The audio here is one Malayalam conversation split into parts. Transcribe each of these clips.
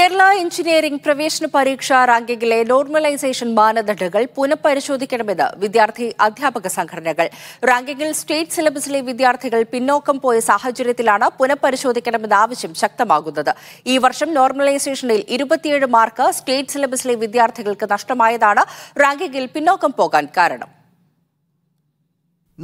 കേരള എഞ്ചിനീയറിംഗ് പ്രവേശന പരീക്ഷാ റാങ്കിങ്ങിലെ നോർമലൈസേഷൻ മാനദണ്ഡങ്ങൾ പുനഃപരിശോധിക്കണമെന്ന് വിദ്യാർത്ഥി അധ്യാപക സംഘടനകൾ റാങ്കിങ്ങിൽ സ്റ്റേറ്റ് സിലബസിലെ വിദ്യാർത്ഥികൾ പിന്നോക്കം പോയ സാഹചര്യത്തിലാണ് പുനഃപരിശോധിക്കണമെന്ന ആവശ്യം ശക്തമാകുന്നത് ഈ വർഷം നോർമലൈസേഷനിൽ ഇരുപത്തിയേഴ് മാർക്ക് സ്റ്റേറ്റ് സിലബസിലെ വിദ്യാർത്ഥികൾക്ക് നഷ്ടമായതാണ് റാങ്കിങ്ങിൽ പിന്നോക്കം പോകാൻ കാരണം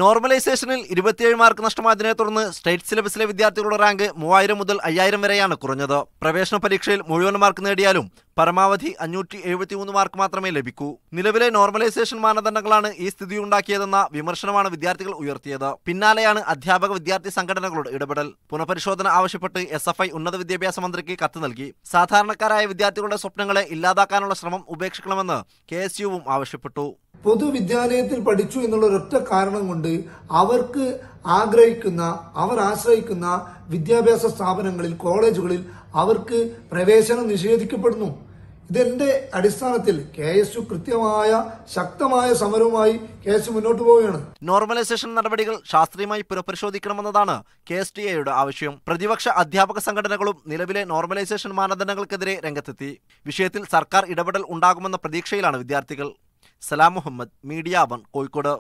നോർമലൈസേഷനിൽ ഇരുപത്തിയേഴ് മാർക്ക് നഷ്ടമായതിനെ തുടർന്ന് സ്റ്റേറ്റ് സിലബസിലെ വിദ്യാർത്ഥികളുടെ റാങ്ക് മൂവായിരം മുതൽ അയ്യായിരം വരെയാണ് കുറഞ്ഞത് പ്രവേശന പരീക്ഷയിൽ മുഴുവൻ മാർക്ക് നേടിയാലും പരമാവധി അഞ്ഞൂറ്റി എഴുപത്തിമൂന്ന് മാർക്ക് മാത്രമേ ലഭിക്കൂ നിലവിലെ നോർമലൈസേഷൻ മാനദണ്ഡങ്ങളാണ് ഈ സ്ഥിതി ഉണ്ടാക്കിയതെന്ന വിമർശനമാണ് വിദ്യാർത്ഥികൾ ഉയർത്തിയത് പിന്നാലെയാണ് അധ്യാപക വിദ്യാർത്ഥി സംഘടനകളുടെ ഇടപെടൽ പുനഃപരിശോധന ആവശ്യപ്പെട്ട് എസ് എഫ് ഐ ഉന്നത വിദ്യാഭ്യാസ മന്ത്രിക്ക് കത്ത് നൽകി സാധാരണക്കാരായ വിദ്യാർത്ഥികളുടെ സ്വപ്നങ്ങളെ ഇല്ലാതാക്കാനുള്ള ശ്രമം ഉപേക്ഷിക്കണമെന്ന് കെ ആവശ്യപ്പെട്ടു പൊതുവിദ്യാലയത്തിൽ പഠിച്ചു എന്നുള്ള ഒരൊറ്റ കാരണം കൊണ്ട് അവർക്ക് ആഗ്രഹിക്കുന്ന അവർ ആശ്രയിക്കുന്ന വിദ്യാഭ്യാസ സ്ഥാപനങ്ങളിൽ കോളേജുകളിൽ അവർക്ക് പ്രവേശനം നിഷേധിക്കപ്പെടുന്നു ഇതെന്റെ അടിസ്ഥാനത്തിൽ കെ എസ് യു കൃത്യമായ ശക്തമായ സമരവുമായി യു മുന്നോട്ട് പോവുകയാണ് നോർമലൈസേഷൻ നടപടികൾ ശാസ്ത്രീയമായി പുനഃപരിശോധിക്കണമെന്നതാണ് കെ എസ് ടി എയുടെ ആവശ്യം പ്രതിപക്ഷ അധ്യാപക സംഘടനകളും നിലവിലെ നോർമലൈസേഷൻ മാനദണ്ഡങ്ങൾക്കെതിരെ രംഗത്തെത്തി വിഷയത്തിൽ സർക്കാർ ഇടപെടൽ ഉണ്ടാകുമെന്ന പ്രതീക്ഷയിലാണ് വിദ്യാർത്ഥികൾ സലാം മുഹമ്മദ് മീഡിയ വൺ കോഴിക്കോട്